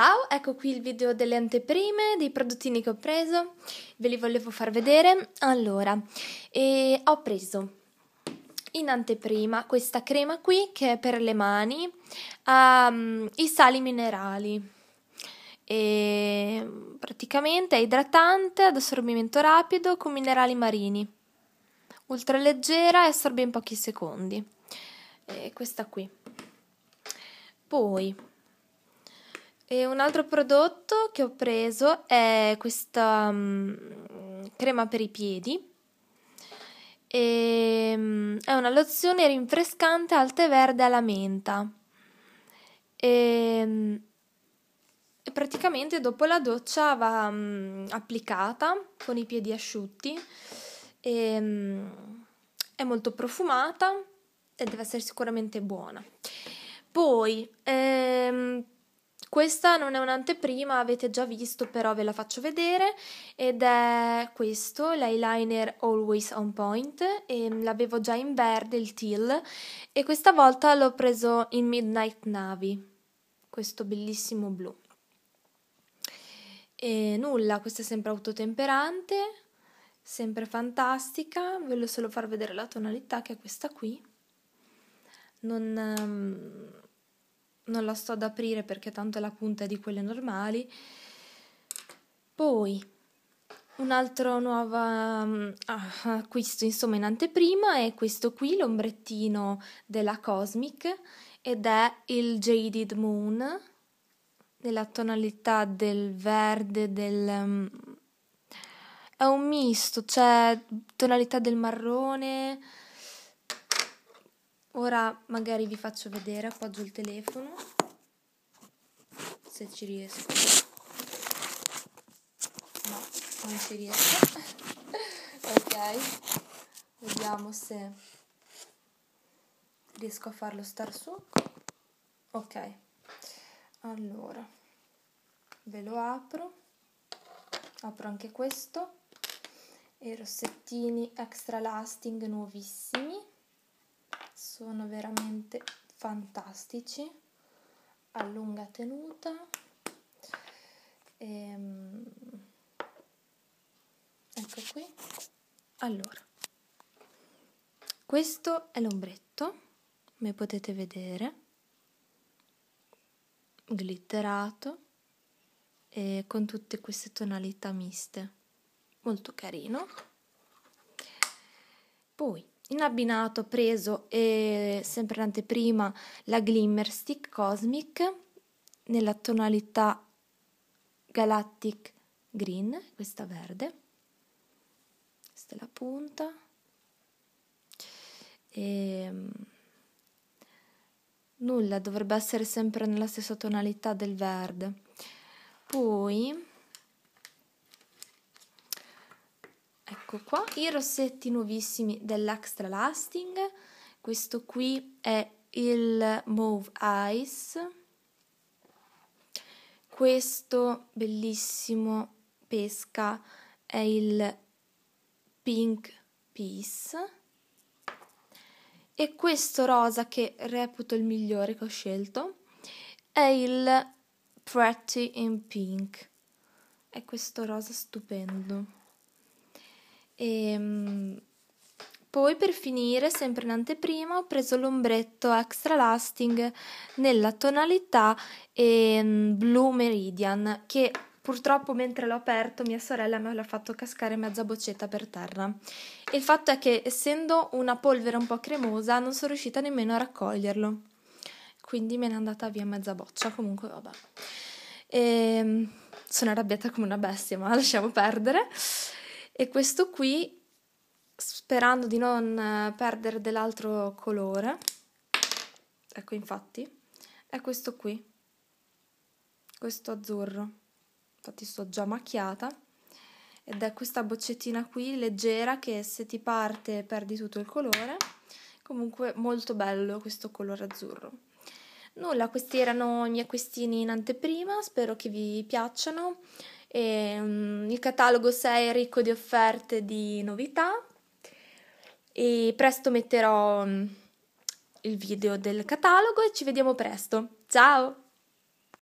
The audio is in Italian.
Ciao, ecco qui il video delle anteprime, dei prodottini che ho preso, ve li volevo far vedere. Allora, eh, ho preso in anteprima questa crema qui che è per le mani, um, i sali minerali. E praticamente è idratante, ad assorbimento rapido, con minerali marini. Ultraleggera e assorbe in pochi secondi. E questa qui. Poi e un altro prodotto che ho preso è questa um, crema per i piedi. E, um, è una lozione rinfrescante al tè verde alla menta. E, um, mm, e praticamente dopo la doccia va applicata con i piedi asciutti. E, è molto profumata e deve essere sicuramente buona. Poi... Ehm, questa non è un'anteprima, avete già visto, però ve la faccio vedere ed è questo, l'eyeliner Always on Point, ehm, l'avevo già in verde, il teal, e questa volta l'ho preso in Midnight Navy, questo bellissimo blu. E nulla, questa è sempre autotemperante, sempre fantastica, voglio solo far vedere la tonalità che è questa qui. Non... Um, non la sto ad aprire perché tanto è la punta di quelle normali. Poi un altro nuovo mm, ah, acquisto insomma in anteprima è questo qui, l'ombrettino della Cosmic ed è il Jaded Moon nella tonalità del verde, del... Mm, è un misto, c'è cioè tonalità del marrone, Ora magari vi faccio vedere, appoggio il telefono, se ci riesco. No, non ci riesco. ok, vediamo se riesco a farlo star su. Ok, allora, ve lo apro, apro anche questo, e rossettini extra lasting nuovissimi sono veramente fantastici a lunga tenuta ehm, ecco qui allora questo è l'ombretto come potete vedere glitterato e con tutte queste tonalità miste molto carino poi in abbinato ho preso eh, sempre l'anteprima la Glimmer Stick Cosmic nella tonalità Galactic Green, questa verde. Questa è la punta. E, ehm, nulla, dovrebbe essere sempre nella stessa tonalità del verde. Poi ecco qua i rossetti nuovissimi dell'Extra Lasting questo qui è il Mauve eyes questo bellissimo pesca è il Pink Peace e questo rosa che reputo il migliore che ho scelto è il Pretty in Pink. È questo rosa stupendo. E, ehm, poi per finire, sempre in anteprima, ho preso l'ombretto extra lasting nella tonalità eh, blu meridian che purtroppo mentre l'ho aperto mia sorella me l'ha fatto cascare mezza boccetta per terra. il fatto è che essendo una polvere un po' cremosa non sono riuscita nemmeno a raccoglierlo. Quindi me n'è andata via mezza boccia, comunque vabbè. E, ehm, sono arrabbiata come una bestia, ma lasciamo perdere e questo qui, sperando di non eh, perdere dell'altro colore, ecco infatti, è questo qui, questo azzurro, infatti sto già macchiata, ed è questa boccettina qui leggera che se ti parte perdi tutto il colore, comunque molto bello questo colore azzurro. Nulla, questi erano i miei acquistini in anteprima, spero che vi piacciono. E, um, il catalogo 6 è ricco di offerte di novità e presto metterò um, il video del catalogo e ci vediamo presto. Ciao!